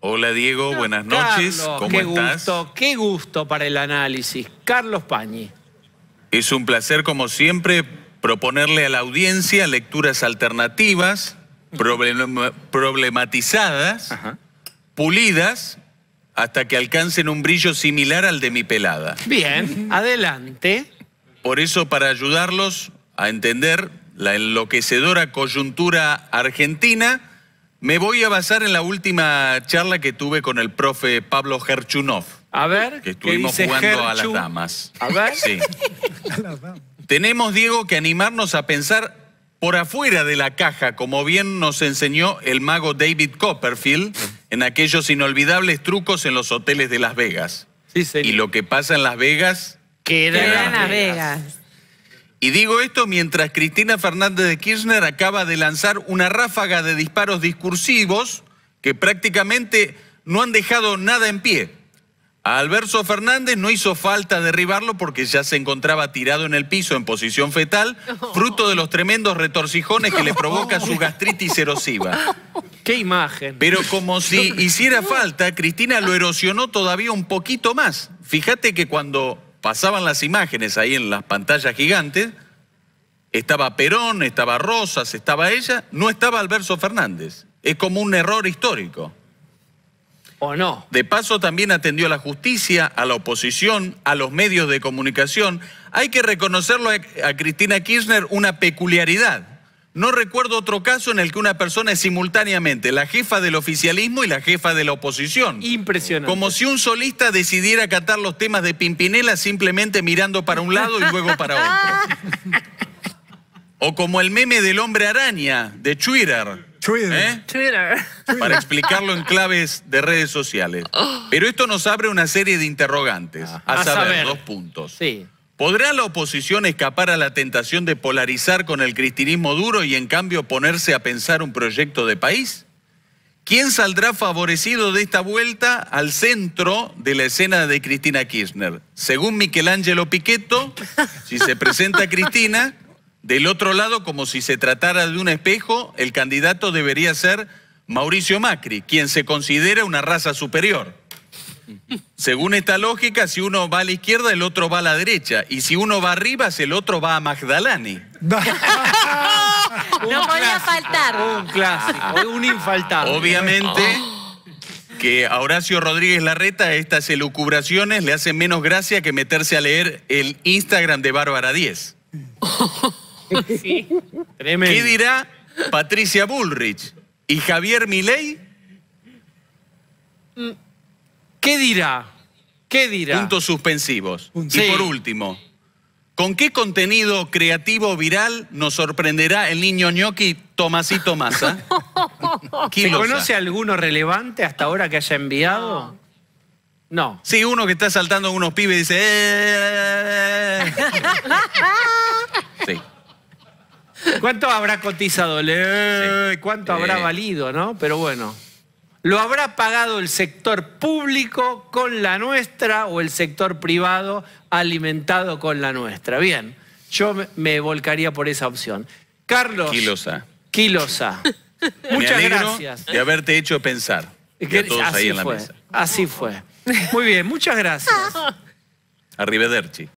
Hola Diego, buenas noches. ¿Cómo qué Gusto, qué gusto para el análisis. Carlos Pañi. Es un placer, como siempre, proponerle a la audiencia lecturas alternativas, problematizadas, pulidas, hasta que alcancen un brillo similar al de mi pelada. Bien, adelante. Por eso, para ayudarlos a entender la enloquecedora coyuntura argentina, me voy a basar en la última charla que tuve con el profe Pablo Gerchunov. A ver. Que estuvimos jugando a las damas. A ver. Sí. Tenemos, Diego, que animarnos a pensar por afuera de la caja, como bien nos enseñó el mago David Copperfield en aquellos inolvidables trucos en los hoteles de Las Vegas. Sí, señor. Y lo que pasa en Las Vegas... Queda, Las Vegas. Y digo esto mientras Cristina Fernández de Kirchner acaba de lanzar una ráfaga de disparos discursivos que prácticamente no han dejado nada en pie. A Alberto Fernández no hizo falta derribarlo porque ya se encontraba tirado en el piso en posición fetal, fruto de los tremendos retorcijones que le provoca su gastritis erosiva. ¡Qué imagen! Pero como si hiciera falta, Cristina lo erosionó todavía un poquito más. Fíjate que cuando pasaban las imágenes ahí en las pantallas gigantes, estaba Perón, estaba Rosas, estaba ella, no estaba Alberto Fernández. Es como un error histórico. ¿O no? De paso también atendió a la justicia, a la oposición, a los medios de comunicación. Hay que reconocerlo a Cristina Kirchner una peculiaridad no recuerdo otro caso en el que una persona es simultáneamente la jefa del oficialismo y la jefa de la oposición. Impresionante. Como si un solista decidiera acatar los temas de Pimpinela simplemente mirando para un lado y luego para otro. o como el meme del hombre araña de Twitter. Twitter. ¿Eh? Twitter. Para explicarlo en claves de redes sociales. Oh. Pero esto nos abre una serie de interrogantes. A, saber, dos puntos. Sí. ¿Podrá la oposición escapar a la tentación de polarizar con el cristinismo duro y en cambio ponerse a pensar un proyecto de país? ¿Quién saldrá favorecido de esta vuelta al centro de la escena de Cristina Kirchner? Según Michelangelo piqueto si se presenta Cristina, del otro lado, como si se tratara de un espejo, el candidato debería ser Mauricio Macri, quien se considera una raza superior. Según esta lógica, si uno va a la izquierda, el otro va a la derecha. Y si uno va arriba el otro va a Magdalani. no a faltar. Un clásico, un infaltable. Obviamente ah. que a Horacio Rodríguez Larreta estas elucubraciones le hacen menos gracia que meterse a leer el Instagram de Bárbara Díez. sí. ¿Qué dirá Patricia Bullrich y Javier Milei? Mm, ¿Qué dirá? ¿Qué dirá? Puntos suspensivos. Y por último, ¿con qué contenido creativo viral nos sorprenderá el niño ñoqui Tomasito Massa? ¿Se conoce alguno relevante hasta ahora que haya enviado? No. Sí, uno que está saltando unos pibes y dice... ¿Cuánto habrá cotizado? ¿Cuánto habrá valido, no? Pero bueno lo habrá pagado el sector público con la nuestra o el sector privado alimentado con la nuestra. Bien, yo me volcaría por esa opción. Carlos. Quilosa. Quilosa. Muchas gracias. De haberte hecho pensar. así fue, Así fue. Muy bien, muchas gracias. Arrivederci.